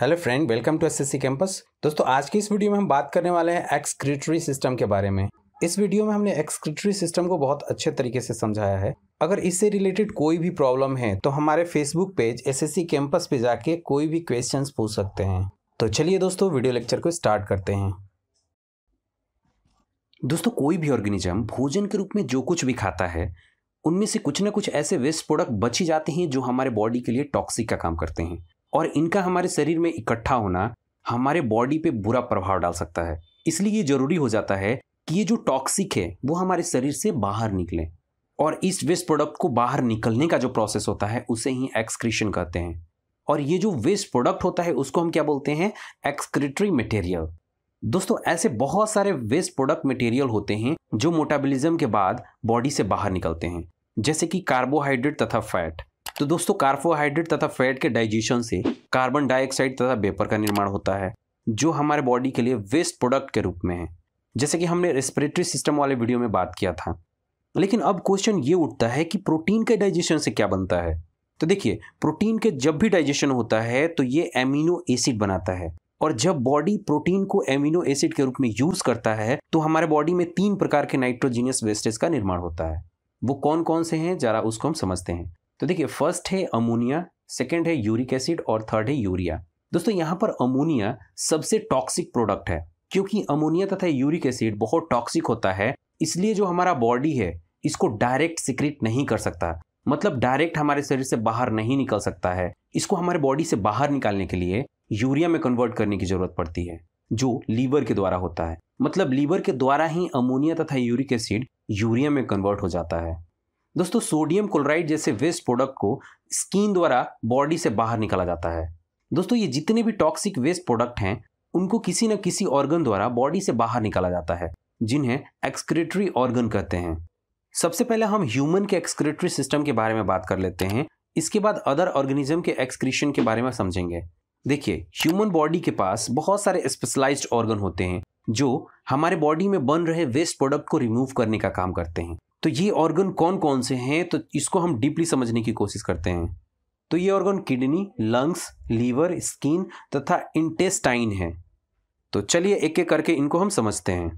hello friend welcome to SSC campus दोस्तों आज की इस वीडियो में हम बात करने वाले हैं एक्सक्रिटरी सिस्टम के बारे में इस वीडियो में हमने एक्सक्रिटरी सिस्टम को बहुत अच्छे तरीके से समझाया है अगर इससे रिलेटेड कोई भी प्रॉब्लम है तो हमारे फेसबुक पेज एसएससी कैंपस पे जाके कोई भी क्वेश्चन पूछ सकते हैं तो चलिए दोस्तों वीडियो लेक्चर को स्टार्ट करते हैं दोस्तों कोई भी ऑर्गेनिज्म भोजन के रूप में जो कुछ भी खाता है उनमें से कुछ ना कुछ ऐसे वेस्ट प्रोडक्ट बची जाते हैं जो हमारे बॉडी के लिए टॉक्सिक का काम करते हैं और इनका हमारे शरीर में इकट्ठा होना हमारे बॉडी पे बुरा प्रभाव डाल सकता है इसलिए ये जरूरी हो जाता है कि ये जो टॉक्सिक है वो हमारे शरीर से बाहर निकले और इस वेस्ट प्रोडक्ट को बाहर निकलने का जो प्रोसेस होता है उसे ही एक्सक्रीशन कहते हैं और ये जो वेस्ट प्रोडक्ट होता है उसको हम क्या बोलते हैं एक्सक्रिटरी मटेरियल दोस्तों ऐसे बहुत सारे वेस्ट प्रोडक्ट मटेरियल होते हैं जो मोटाबलिज्म के बाद बॉडी से बाहर निकलते हैं जैसे कि कार्बोहाइड्रेट तथा फैट तो दोस्तों कार्बोहाइड्रेट तथा फैट के डाइजेशन से कार्बन डाइऑक्साइड तथा वेपर का निर्माण होता है जो हमारे बॉडी के लिए वेस्ट प्रोडक्ट के रूप में है जैसे कि हमने रेस्पिरेटरी सिस्टम वाले वीडियो में बात किया था लेकिन अब क्वेश्चन ये उठता है कि प्रोटीन के डाइजेशन से क्या बनता है तो देखिए प्रोटीन के जब भी डाइजेशन होता है तो ये एमिनो एसिड बनाता है और जब बॉडी प्रोटीन को एमिनो एसिड के रूप में यूज करता है तो हमारे बॉडी में तीन प्रकार के नाइट्रोजीनियस वेस्टेज का निर्माण होता है वो कौन कौन से हैं जरा उसको हम समझते हैं तो देखिए फर्स्ट है अमोनिया सेकेंड है यूरिक एसिड और थर्ड है यूरिया दोस्तों यहाँ पर अमोनिया सबसे टॉक्सिक प्रोडक्ट है क्योंकि अमोनिया तथा यूरिक एसिड बहुत टॉक्सिक होता है इसलिए जो हमारा बॉडी है इसको डायरेक्ट सिक्रेट नहीं कर सकता मतलब डायरेक्ट हमारे शरीर से बाहर नहीं निकल सकता है इसको हमारे बॉडी से बाहर निकालने के लिए यूरिया में कन्वर्ट करने की जरूरत पड़ती है जो लीवर के द्वारा होता है मतलब लीवर के द्वारा ही अमोनिया तथा यूरिक एसिड यूरिया में कन्वर्ट हो जाता है दोस्तों सोडियम क्लोराइड जैसे वेस्ट प्रोडक्ट को स्किन द्वारा बॉडी से बाहर निकाला जाता है दोस्तों ये जितने भी टॉक्सिक वेस्ट प्रोडक्ट हैं उनको किसी न किसी ऑर्गन द्वारा बॉडी से बाहर निकाला जाता है जिन्हें एक्सक्रेटरी ऑर्गन कहते हैं सबसे पहले हम ह्यूमन के एक्सक्रेटरी सिस्टम के बारे में बात कर लेते हैं इसके बाद अदर ऑर्गेनिज्म के एक्सक्रीशन के बारे में समझेंगे देखिए ह्यूमन बॉडी के पास बहुत सारे स्पेशलाइज्ड ऑर्गन होते हैं जो हमारे बॉडी में बन रहे वेस्ट प्रोडक्ट को रिमूव करने का काम करते हैं तो ये ऑर्गन कौन कौन से हैं तो इसको हम डीपली समझने की कोशिश करते हैं तो ये organ kidney lungs liver skin तथा इंटेस्टाइन है तो चलिए एक एक करके इनको हम समझते हैं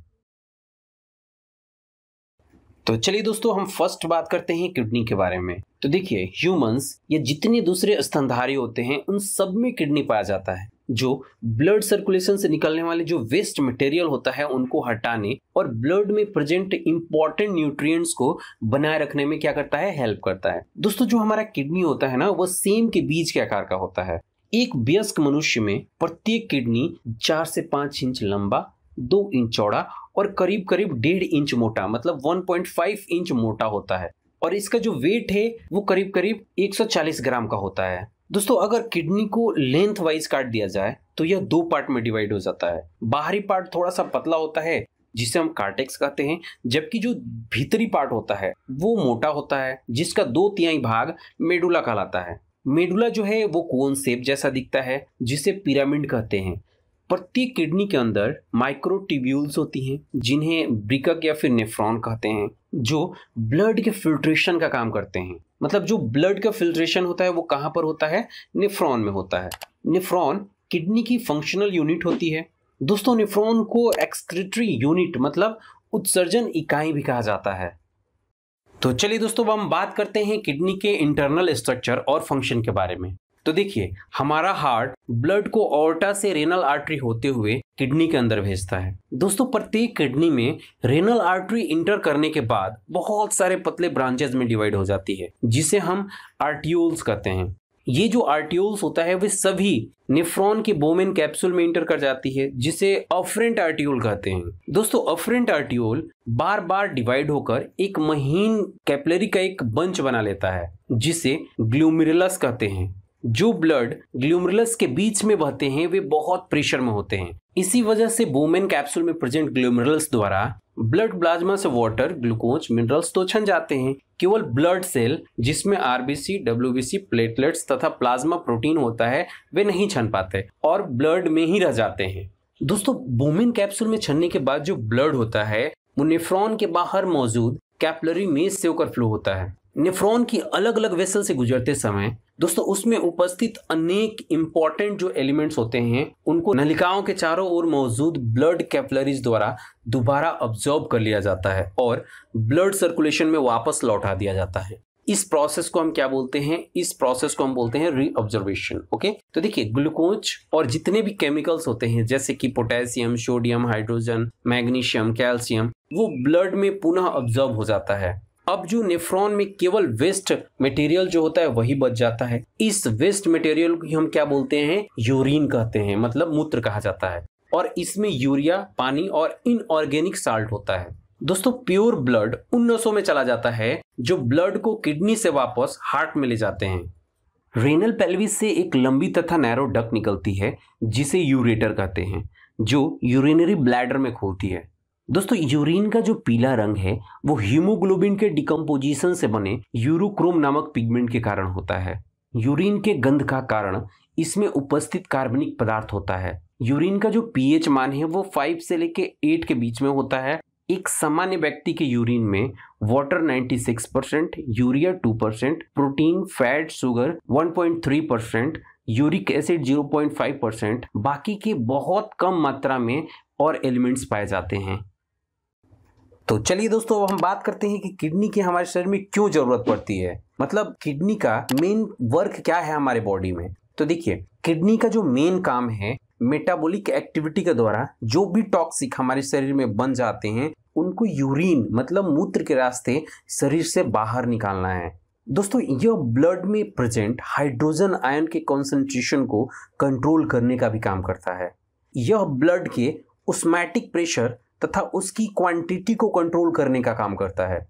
तो चलिए दोस्तों हम फर्स्ट बात करते हैं किडनी के बारे में तो देखिए ह्यूमंस या जितने दूसरे स्तनधारी होते हैं उन सब में किडनी पाया जाता है जो ब्लड सर्कुलेशन से निकलने वाले जो वेस्ट मटेरियल होता है उनको हटाने और ब्लड में प्रेजेंट इंपॉर्टेंट न्यूट्रिएंट्स को बनाए रखने में क्या करता है हेल्प करता है दोस्तों जो हमारा किडनी होता है ना वो सेम के बीज के आकार का होता है एक व्यस्क मनुष्य में प्रत्येक किडनी चार से पांच इंच लंबा दो इंच चौड़ा और करीब करीब डेढ़ इंच मोटा मतलब 1.5 इंच मोटा होता है और इसका जो वेट है वो करीब करीब 140 ग्राम का होता है दोस्तों अगर किडनी को लेंथ वाइज काट दिया जाए तो यह दो पार्ट में डिवाइड हो जाता है बाहरी पार्ट थोड़ा सा पतला होता है जिसे हम कार्टेक्स कहते हैं जबकि जो भीतरी पार्ट होता है वो मोटा होता है जिसका दो तिहाई भाग मेडुला कहलाता है मेडुला जो है वो कोन सेप जैसा दिखता है जिसे पिरामिड कहते हैं प्रत्येक किडनी के अंदर माइक्रोटिब्यूल्स होती हैं जिन्हें ब्रिकक या फिर नेफ्रॉन कहते हैं जो ब्लड के फिल्ट्रेशन का काम करते हैं मतलब जो ब्लड का फिल्ट्रेशन होता है वो कहाँ पर होता है नेफ्रॉन में होता है नेफ्रॉन किडनी की फंक्शनल यूनिट होती है दोस्तों नेफ्रॉन को एक्सक्रेटरी यूनिट मतलब उत्सर्जन इकाई भी कहा जाता है तो चलिए दोस्तों अब हम बात करते हैं किडनी के इंटरनल स्ट्रक्चर और फंक्शन के बारे में तो देखिए हमारा हार्ट ब्लड को ओर्टा से रेनल आर्टरी होते हुए किडनी के अंदर भेजता है दोस्तों प्रत्येक किडनी में रेनल आर्टरी इंटर करने के बाद बहुत सारे पतले ब्रांचेस में डिवाइड हो जाती है जिसे हम आर्टियोल्स कहते हैं ये जो आर्टियोल्स होता है वे सभी निफ्रॉन के बोमेन कैप्सूल में इंटर कर जाती है जिसे अफ्रेंट आर्टियोल कहते हैं दोस्तों अफ्रेंट आर्टियोल बार बार डिवाइड होकर एक महीन कैपलरी का एक बंच बना लेता है जिसे ग्लूमिरलस कहते हैं जो ब्लड ग्लूमरुलस के बीच में बहते हैं वे बहुत प्रेशर में होते हैं इसी वजह से बोमेन कैप्सूल में प्रेजेंट ग्लूमरुलस द्वारा ब्लड प्लाज्मा से वाटर ग्लूकोज मिनरल्स तो छन जाते हैं केवल ब्लड सेल जिसमें आरबीसी डब्ल्यू प्लेटलेट्स तथा प्लाज्मा प्रोटीन होता है वे नहीं छन पाते और ब्लड में ही रह जाते हैं दोस्तों बोमेन कैप्सूल में छनने के बाद जो ब्लड होता है वो निफ्रॉन के बाहर मौजूद कैपलरी में से फ्लो होता है निफ्रॉन की अलग अलग वेसल से गुजरते समय दोस्तों उसमें उपस्थित अनेक इंपॉर्टेंट जो एलिमेंट्स होते हैं उनको नलिकाओं के चारों ओर मौजूद ब्लड कैपलरीज द्वारा दोबारा ऑब्जॉर्ब कर लिया जाता है और ब्लड सर्कुलेशन में वापस लौटा दिया जाता है इस प्रोसेस को हम क्या बोलते हैं इस प्रोसेस को हम बोलते हैं रीऑब्जर्वेशन ओके तो देखिए ग्लूकोज और जितने भी केमिकल्स होते हैं जैसे कि potassium sodium hydrogen magnesium calcium वो ब्लड में पुनः ऑब्जर्व हो जाता है अब जो नेफ्रॉन में केवल वेस्ट मटेरियल जो होता है वही बच जाता है इस वेस्ट मटेरियल को हम क्या बोलते हैं यूरिन कहते हैं मतलब मूत्र कहा जाता है और इसमें यूरिया पानी और इनऑर्गेनिक साल्ट होता है दोस्तों प्योर ब्लड उन नसों में चला जाता है जो ब्लड को किडनी से वापस हार्ट में ले जाते हैं रेनल पेल्विस से एक लंबी तथा नैरो डक निकलती है जिसे यूरेटर कहते हैं जो यूरिनरी ब्लैडर में खोलती है दोस्तों यूरिन का जो पीला रंग है वो हीमोग्लोबिन के डिकम्पोजिशन से बने यूरोक्रोम नामक पिगमेंट के कारण होता है यूरिन के गंध का कारण इसमें उपस्थित कार्बनिक पदार्थ होता है यूरिन का जो पीएच मान है वो फाइव से लेके एट के बीच में होता है एक सामान्य व्यक्ति के यूरिन में water 96 percent urea 2 percent protein fat sugar 1.3 percent uric acid 0.5 percent बाकी के बहुत कम मात्रा में और एलिमेंट्स पाए जाते हैं तो चलिए दोस्तों अब हम बात करते हैं कि किडनी की हमारे शरीर में क्यों जरूरत पड़ती है मतलब किडनी का मेन वर्क क्या है हमारे बॉडी में तो देखिए किडनी का जो मेन काम है मेटाबॉलिक एक्टिविटी के द्वारा जो भी टॉक्सिक हमारे शरीर में बन जाते हैं उनको यूरिन मतलब मूत्र के रास्ते शरीर से बाहर निकालना है दोस्तों यह ब्लड में प्रेजेंट हाइड्रोजन आयन के कॉन्सेंट्रेशन को कंट्रोल करने का भी काम करता है यह ब्लड के उस्मैटिक प्रेशर तथा उसकी क्वांटिटी को कंट्रोल करने का काम करता है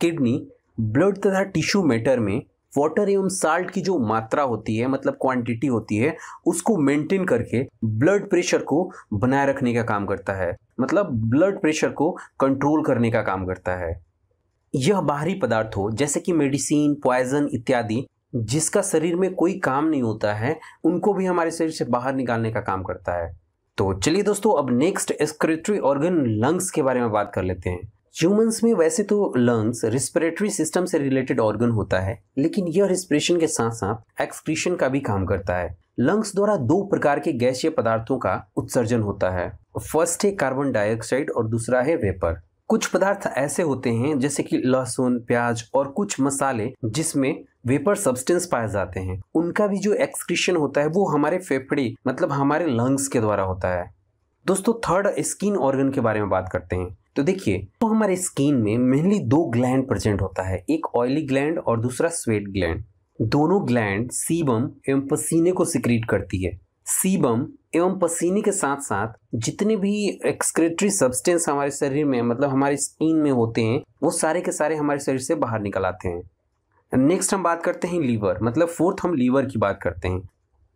किडनी ब्लड तथा टिश्यू मैटर में वाटर एवं साल्ट की जो मात्रा होती है मतलब क्वांटिटी होती है उसको मेंटेन करके ब्लड प्रेशर को बनाए रखने का काम करता है मतलब ब्लड प्रेशर को कंट्रोल करने का काम करता है यह बाहरी पदार्थों जैसे कि मेडिसिन पॉइजन इत्यादि जिसका शरीर में कोई काम नहीं होता है उनको भी हमारे शरीर से बाहर निकालने का काम करता है तो चलिए दोस्तों अब नेक्स्ट एक्सक्रेटरी ऑर्गन लंग्स के बारे में बात कर लेते हैं ह्यूमंस में वैसे तो लंग्स रिस्पिरेटरी सिस्टम से रिलेटेड ऑर्गन होता है लेकिन यह रिस्पिरेशन के साथ साथ एक्सक्रीशन का भी काम करता है लंग्स द्वारा दो प्रकार के गैसीय पदार्थों का उत्सर्जन होता है फर्स्ट है कार्बन डाइऑक्साइड और दूसरा है वेपर कुछ पदार्थ ऐसे होते हैं जैसे कि लहसुन प्याज और कुछ मसाले जिसमें वेपर सब्सटेंस पाए जाते हैं उनका भी जो एक्सक्रीशन होता है वो हमारे फेफड़े मतलब हमारे लंग्स के द्वारा होता है दोस्तों थर्ड स्किन ऑर्गन के बारे में बात करते हैं तो देखिए तो हमारे स्किन में मेनली दो ग्लैंड प्रेजेंट होता है एक ऑयली ग्लैंड और दूसरा स्वेट ग्लैंड दोनों ग्लैंड सीबम एवं पसीने को सिक्रीट करती है सीबम एवं पसीने के साथ साथ जितने भी एक्सक्रेटरी सब्सटेंस हमारे शरीर में मतलब हमारे स्किन में होते हैं वो सारे के सारे हमारे शरीर से बाहर निकल आते हैं नेक्स्ट हम बात करते हैं लीवर मतलब फोर्थ हम लीवर की बात करते हैं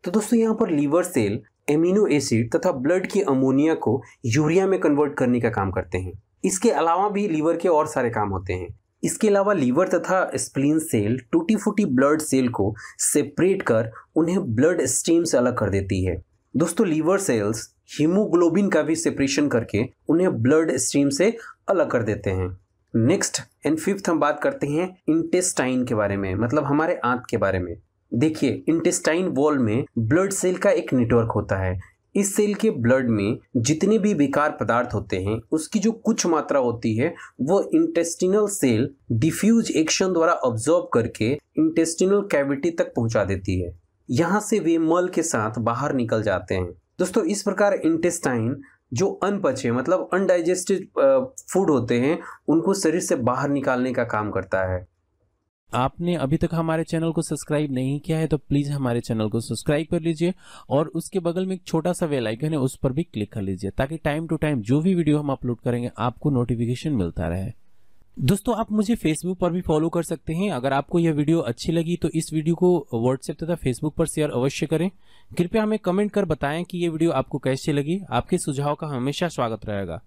तो दोस्तों यहाँ पर लीवर सेल एमिनो एसिड तथा ब्लड की अमोनिया को यूरिया में कन्वर्ट करने का काम करते हैं इसके अलावा भी लीवर के और सारे काम होते हैं इसके अलावा लीवर तथा स्प्लीन सेल टूटी फूटी ब्लड सेल को सेपरेट कर उन्हें ब्लड स्टीम से अलग कर देती है दोस्तों लीवर सेल्स हीमोग्लोबिन का भी सेपरेशन करके उन्हें ब्लड स्ट्रीम से अलग कर देते हैं नेक्स्ट एंड फिफ्थ हम बात करते हैं इंटेस्टाइन के बारे में मतलब हमारे आंत के बारे में देखिए इंटेस्टाइन वॉल में ब्लड सेल का एक नेटवर्क होता है इस सेल के ब्लड में जितने भी विकार पदार्थ होते हैं उसकी जो कुछ मात्रा होती है वो इंटेस्टिनल सेल डिफ्यूज एक्शन द्वारा ऑब्जॉर्व करके इंटेस्टिनल कैविटी तक पहुंचा देती है यहाँ से वे मल के साथ बाहर निकल जाते हैं दोस्तों इस प्रकार इंटेस्टाइन जो अनपचे मतलब अनडाइजेस्टेड फूड uh, होते हैं उनको शरीर से बाहर निकालने का काम करता है आपने अभी तक हमारे चैनल को सब्सक्राइब नहीं किया है तो प्लीज़ हमारे चैनल को सब्सक्राइब कर लीजिए और उसके बगल में एक छोटा सा वेल आइकन है उस पर भी क्लिक कर लीजिए ताकि टाइम टू टाइम जो भी वीडियो हम अपलोड करेंगे आपको नोटिफिकेशन मिलता रहे दोस्तों आप मुझे फेसबुक पर भी फॉलो कर सकते हैं अगर आपको यह वीडियो अच्छी लगी तो इस वीडियो को व्हाट्सएप तथा फेसबुक पर शेयर अवश्य करें कृपया हमें कमेंट कर बताएं कि यह वीडियो आपको कैसे लगी आपके सुझाव का हमेशा स्वागत रहेगा